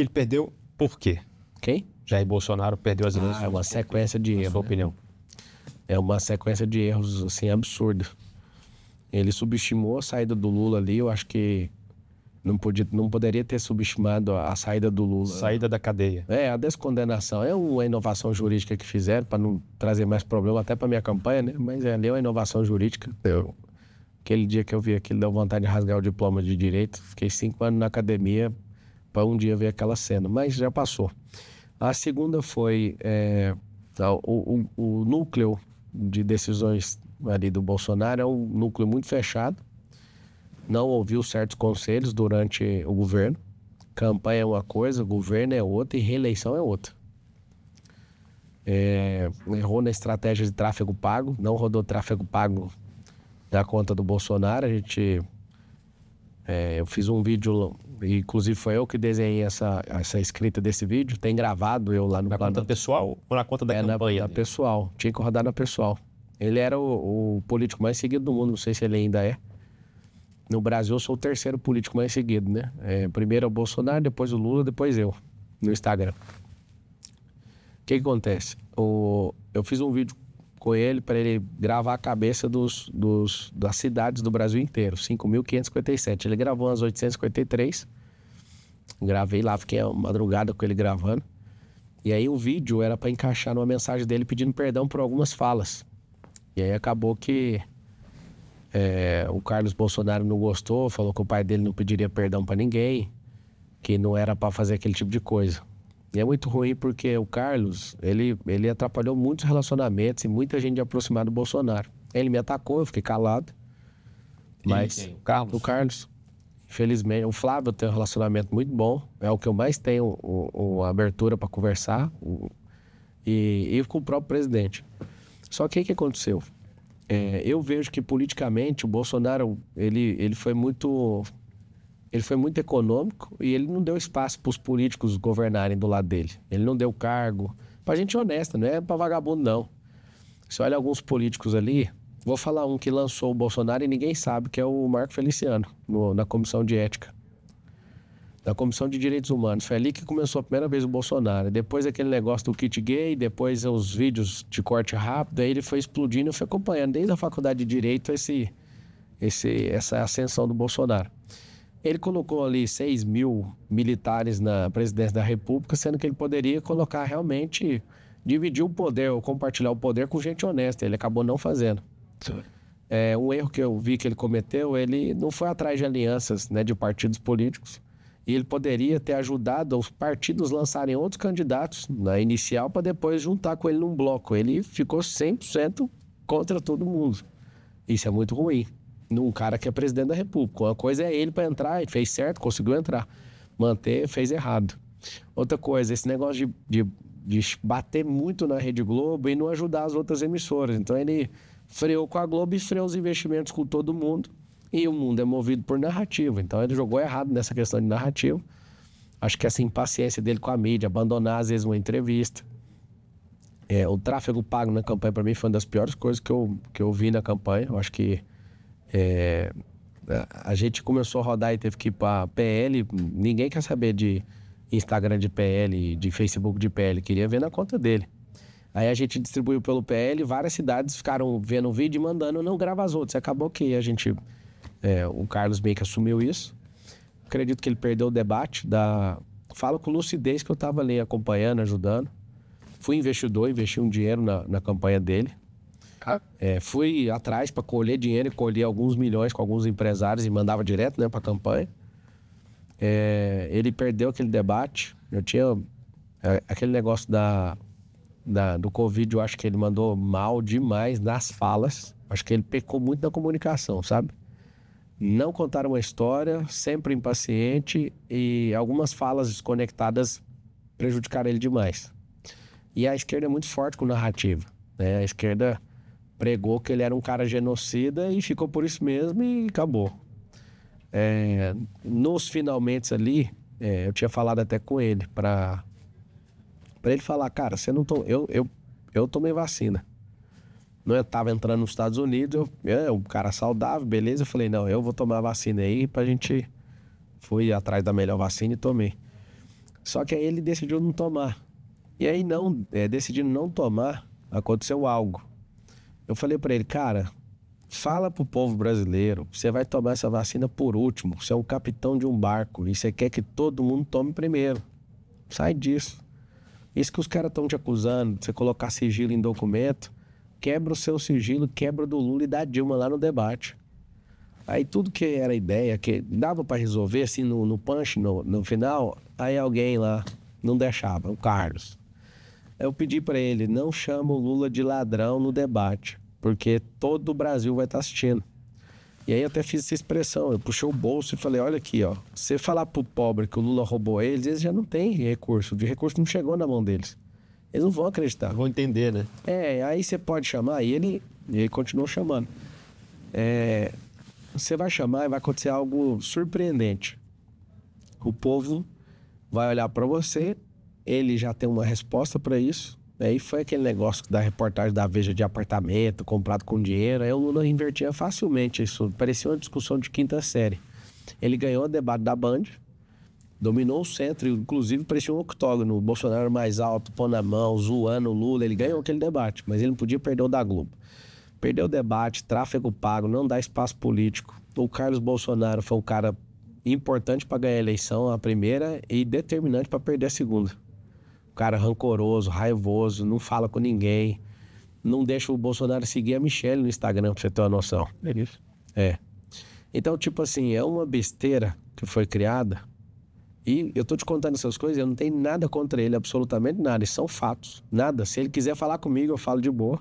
que ele perdeu, por quê? Quem? Jair Bolsonaro perdeu as ah, eleições. Ah, é uma sequência de erros. Sua né? opinião? É uma sequência de erros assim absurda. Ele subestimou a saída do Lula ali. Eu acho que não, podia, não poderia ter subestimado a, saída do Lula. Saída da cadeia. É, a descondenação. É uma inovação jurídica que fizeram para não trazer mais problema até para minha campanha, né? Mas é, ali é uma inovação jurídica. Eu, aquele dia que eu vi aquilo, deu vontade de rasgar o diploma de direito. Fiquei cinco anos na academia para um dia ver aquela cena, mas já passou. A segunda foi é, tá, o, o, o, núcleo de decisões ali do Bolsonaro é um núcleo muito fechado, não ouviu certos conselhos durante o governo. Campanha é uma coisa, governo é outra e reeleição é outra. É, errou na estratégia de tráfego pago, não rodou tráfego pago da conta do Bolsonaro. A gente é, eu fiz um vídeo, inclusive foi eu que desenhei essa, essa escrita desse vídeo. Tem gravado eu lá no Na plano. conta pessoal ou na conta da é, campanha? Na, na pessoal. Tinha que rodar na pessoal. Ele era o, o, político mais seguido do mundo, não sei se ele ainda é. No Brasil, eu sou o terceiro político mais seguido, né? É, primeiro é o Bolsonaro, depois o Lula, depois eu, no Instagram. O que, que acontece? O, eu fiz um vídeo com ele para ele gravar a cabeça dos, dos, das cidades do Brasil inteiro, 5.557. Ele gravou umas 853. Gravei lá, fiquei a madrugada com ele gravando. E aí o vídeo era para encaixar numa mensagem dele pedindo perdão por algumas falas. E aí acabou que é, o Carlos Bolsonaro não gostou, falou que o pai dele não pediria perdão para ninguém, que não era para fazer aquele tipo de coisa. E é muito ruim porque o Carlos, ele, ele atrapalhou muitos relacionamentos e muita gente aproximar do Bolsonaro. Ele me atacou, eu fiquei calado. Mas e, e, o Carlos, o Carlos, infelizmente, o Flávio tem um relacionamento muito bom, é o que eu mais tenho a abertura para conversar e, e com o próprio presidente. Só que o que aconteceu? É, eu vejo que politicamente o Bolsonaro ele, ele foi muito ele foi muito econômico e ele não deu espaço para os políticos governarem do lado dele. Ele não deu cargo. Para gente honesta, não é para vagabundo, não. Você olha alguns políticos ali, vou falar um que lançou o Bolsonaro e ninguém sabe, que é o Marco Feliciano, no, na Comissão de Ética. Na Comissão de Direitos Humanos. Foi ali que começou a primeira vez o Bolsonaro. Depois aquele negócio do kit gay, depois os vídeos de corte rápido, aí ele foi explodindo, e foi acompanhando desde a faculdade de Direito esse, esse, essa ascensão do Bolsonaro. Ele colocou ali 6 mil militares na presidência da República, sendo que ele poderia colocar realmente, dividir o poder ou compartilhar o poder com gente honesta. Ele acabou não fazendo. É, um erro que eu vi que ele cometeu, ele não foi atrás de alianças né, de partidos políticos. E ele poderia ter ajudado os partidos lançarem outros candidatos na né, inicial para depois juntar com ele num bloco. Ele ficou 100% contra todo mundo. Isso é muito ruim num cara que é presidente da República. Uma coisa é ele para entrar, fez certo, conseguiu entrar. Manter, fez errado. Outra coisa, esse negócio de, de, de bater muito na Rede Globo e não ajudar as outras emissoras. Então ele freou com a Globo e freou os investimentos com todo mundo. E o mundo é movido por narrativa. Então ele jogou errado nessa questão de narrativa. Acho que essa impaciência dele com a mídia, abandonar às vezes uma entrevista. É, o tráfego pago na campanha, para mim, foi uma das piores coisas que eu, que eu vi na campanha. Eu acho que é, é, a gente começou a rodar e teve que ir para PL. Ninguém quer saber de Instagram de PL, de Facebook de PL. Queria ver na conta dele. Aí a gente distribuiu pelo PL, várias cidades ficaram vendo o vídeo e mandando, não grava as outras. Acabou que a gente. É, o Carlos meio que assumiu isso. Acredito que ele perdeu o debate. Da... Falo com lucidez que eu estava ali acompanhando, ajudando. Fui investidor, investi um dinheiro na, na campanha dele. É, fui atrás para colher dinheiro e colher alguns milhões com alguns empresários e mandava direto né, para campanha. É, ele perdeu aquele debate. Eu tinha é, aquele negócio da, da, do Covid, eu acho que ele mandou mal demais nas falas. Acho que ele pecou muito na comunicação, sabe? Não contaram uma história, sempre impaciente e algumas falas desconectadas prejudicaram ele demais. E a esquerda é muito forte com narrativa. Né? A esquerda pregou que ele era um cara genocida e ficou por isso mesmo e acabou. É, nos finalmente ali, é, eu tinha falado até com ele para para ele falar, cara, você não tom... eu, eu eu tomei vacina. Não eu tava entrando nos Estados Unidos, eu, eu é, um cara saudável, beleza, eu falei, não, eu vou tomar a vacina aí pra gente fui atrás da melhor vacina e tomei. Só que aí ele decidiu não tomar. E aí não, é, decidindo não tomar, aconteceu algo. Eu falei para ele, cara, fala pro povo brasileiro, você vai tomar essa vacina por último, você é um capitão de um barco e você quer que todo mundo tome primeiro. Sai disso. Isso que os caras estão te acusando, de você colocar sigilo em documento, quebra o seu sigilo, quebra do Lula e da Dilma lá no debate. Aí tudo que era ideia, que dava para resolver, assim, no, no punch, no, no final, aí alguém lá não deixava, o Carlos. Eu pedi para ele, não chama o Lula de ladrão no debate porque todo o Brasil vai estar tá assistindo. E aí até fiz essa expressão, eu puxei o bolso e falei, olha aqui, ó, você falar pro pobre que o Lula roubou eles, eles já não têm recurso, de recurso não chegou na mão deles. Eles não vão acreditar. Vão entender, né? É, aí você pode chamar e ele, ele continuou chamando. É, você vai chamar e vai acontecer algo surpreendente. O povo vai olhar para você, ele já tem uma resposta para isso, Daí foi aquele negócio da reportagem da Veja de apartamento, comprado com dinheiro. Aí o Lula invertia facilmente isso. Parecia uma discussão de quinta série. Ele ganhou o debate da Band, dominou o centro, inclusive parecia um octógono. O Bolsonaro mais alto, pão na mão, zoando o Lula. Ele ganhou aquele debate, mas ele não podia perder o da Globo. Perdeu o debate, tráfego pago, não dá espaço político. O Carlos Bolsonaro foi um cara importante para ganhar a eleição, a primeira, e determinante para perder a segunda. O cara rancoroso, raivoso, não fala com ninguém. Não deixa o Bolsonaro seguir a Michelle no Instagram, pra você ter uma noção. É isso. É. Então, tipo assim, é uma besteira que foi criada. E eu tô te contando essas coisas, eu não tenho nada contra ele, absolutamente nada. Isso são fatos. Nada. Se ele quiser falar comigo, eu falo de boa.